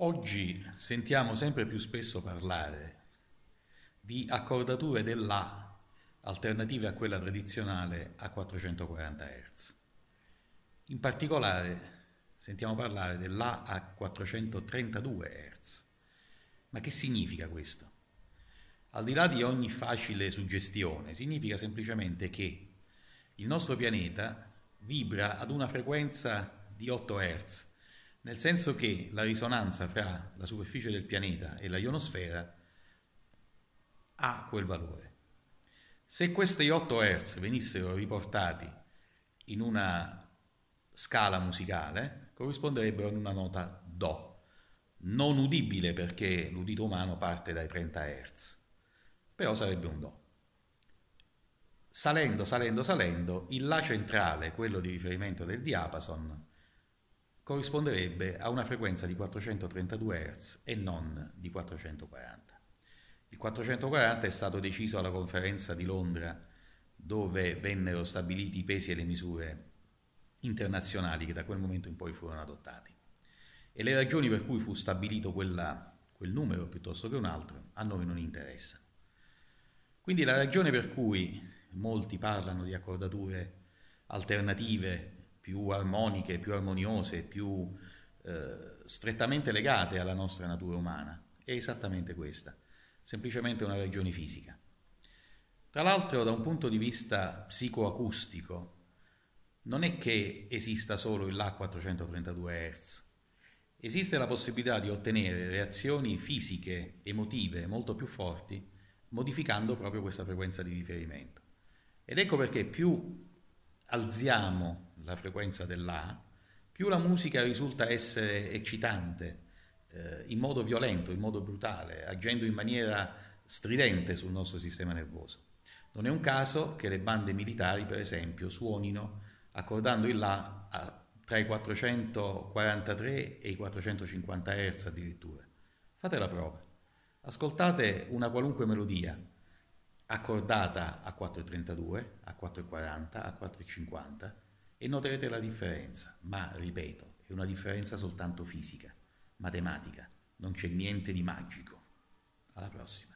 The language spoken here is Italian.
Oggi sentiamo sempre più spesso parlare di accordature dell'A alternative a quella tradizionale a 440 Hz. In particolare sentiamo parlare dell'A a 432 Hz. Ma che significa questo? Al di là di ogni facile suggestione, significa semplicemente che il nostro pianeta vibra ad una frequenza di 8 Hz nel senso che la risonanza fra la superficie del pianeta e la ionosfera ha quel valore. Se questi 8 Hz venissero riportati in una scala musicale, corrisponderebbero ad una nota Do, non udibile perché l'udito umano parte dai 30 Hz, però sarebbe un Do. Salendo, salendo, salendo, il La centrale, quello di riferimento del diapason, corrisponderebbe a una frequenza di 432 Hz e non di 440. Il 440 è stato deciso alla conferenza di Londra dove vennero stabiliti i pesi e le misure internazionali che da quel momento in poi furono adottati. E le ragioni per cui fu stabilito quella, quel numero piuttosto che un altro a noi non interessano. Quindi la ragione per cui molti parlano di accordature alternative più armoniche, più armoniose, più eh, strettamente legate alla nostra natura umana. È esattamente questa, semplicemente una regione fisica. Tra l'altro, da un punto di vista psicoacustico, non è che esista solo il La 432 Hz, esiste la possibilità di ottenere reazioni fisiche, emotive molto più forti, modificando proprio questa frequenza di riferimento. Ed ecco perché più alziamo la frequenza dell'A, più la musica risulta essere eccitante, eh, in modo violento, in modo brutale, agendo in maniera stridente sul nostro sistema nervoso. Non è un caso che le bande militari, per esempio, suonino accordando il La a, tra i 443 e i 450 Hz addirittura. Fate la prova. Ascoltate una qualunque melodia, accordata a 4,32, a 4,40, a 4,50 e noterete la differenza, ma ripeto, è una differenza soltanto fisica, matematica, non c'è niente di magico. Alla prossima.